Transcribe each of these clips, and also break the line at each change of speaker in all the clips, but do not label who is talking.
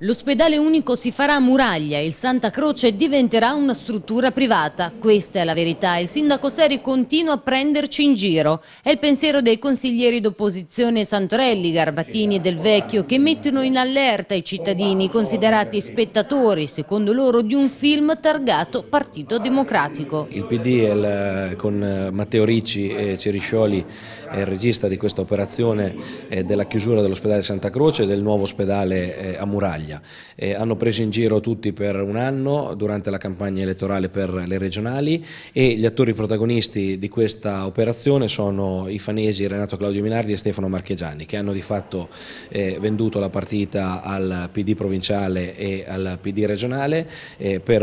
L'ospedale unico si farà a muraglia, il Santa Croce diventerà una struttura privata. Questa è la verità. Il sindaco Seri continua a prenderci in giro. È il pensiero dei consiglieri d'opposizione Santorelli, Garbatini e Del Vecchio che mettono in allerta i cittadini considerati spettatori, secondo loro, di un film targato Partito Democratico.
Il PD la, con Matteo Ricci e Ceriscioli è il regista di questa operazione eh, della chiusura dell'ospedale Santa Croce e del nuovo ospedale eh, a Muraglia Italia. Eh, hanno preso in giro tutti per un anno durante la campagna elettorale per le regionali e gli attori protagonisti di questa operazione sono i fanesi Renato Claudio Minardi e Stefano Marchegiani che hanno di fatto eh, venduto la partita al PD provinciale e al PD regionale eh, per,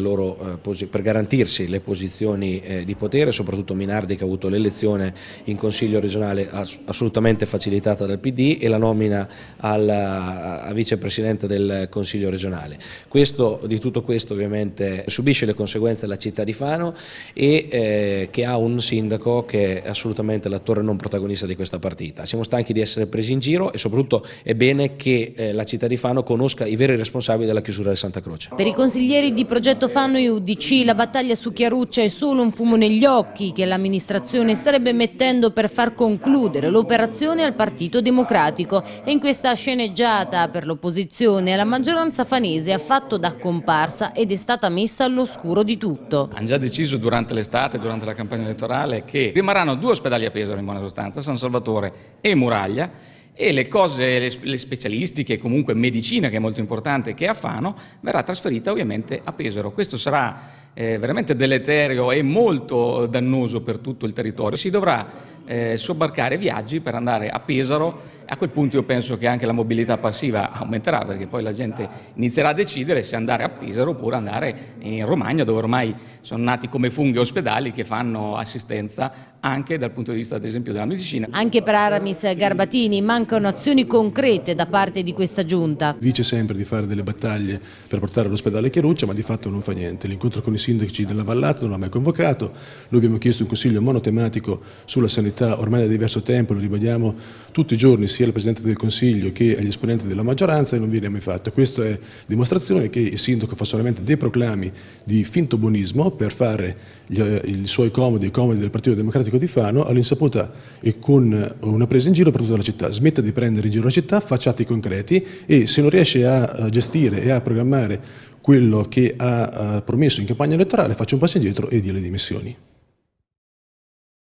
loro, eh, per, garantirsi le posizioni eh, di potere, soprattutto Minardi che ha avuto l'elezione in Consiglio regionale ass assolutamente facilitata dal PD e la nomina al, a vicepresidente Presidente del Consiglio regionale. Questo, di tutto questo ovviamente subisce le conseguenze la città di Fano e eh, che ha un sindaco che è assolutamente l'attore non protagonista di questa partita. Siamo stanchi di essere presi in giro e soprattutto è bene che eh, la città di Fano conosca i veri responsabili della chiusura di Santa Croce.
Per i consiglieri di Progetto Fano e UDC la battaglia su Chiaruccia è solo un fumo negli occhi che l'amministrazione starebbe mettendo per far concludere l'operazione al Partito Democratico e in questa sceneggiata per l'opposizione opposizione alla maggioranza fanese ha fatto da comparsa ed è stata messa all'oscuro di tutto.
Hanno già deciso durante l'estate, durante la campagna elettorale, che rimarranno due ospedali a Pesaro in buona sostanza, San Salvatore e Muraglia, e le cose, le specialistiche, comunque medicina che è molto importante, che è a Fano, verrà trasferita ovviamente a Pesaro. Questo sarà eh, veramente deleterio e molto dannoso per tutto il territorio. Si dovrà eh, sobbarcare viaggi per andare a Pesaro. A quel punto io penso che anche la mobilità passiva aumenterà perché poi la gente inizierà a decidere se andare a Pesaro oppure andare in Romagna dove ormai sono nati come funghi ospedali che fanno assistenza anche dal punto di vista ad esempio
della medicina.
Anche per Aramis Garbatini mancano azioni concrete da parte di questa giunta.
Dice sempre di fare delle battaglie per portare all'ospedale Chieruccia ma di fatto non fa niente. L'incontro con i sindaci della Vallata non l'ha mai convocato, noi abbiamo chiesto un consiglio monotematico sulla sanità ormai da diverso tempo, lo ribadiamo tutti i giorni sia al Presidente del Consiglio che agli esponenti della maggioranza e non viene mai fatto. Questa è dimostrazione che il sindaco fa solamente dei proclami di finto buonismo per fare gli, eh, i suoi comodi e comodi del Partito Democratico di Fano all'insaputa e con una presa in giro per tutta la città. Smetta di prendere in giro la città, facciati concreti e se non riesce a gestire e a programmare quello che ha eh, promesso in campagna elettorale, faccio un passo indietro e dia le dimissioni.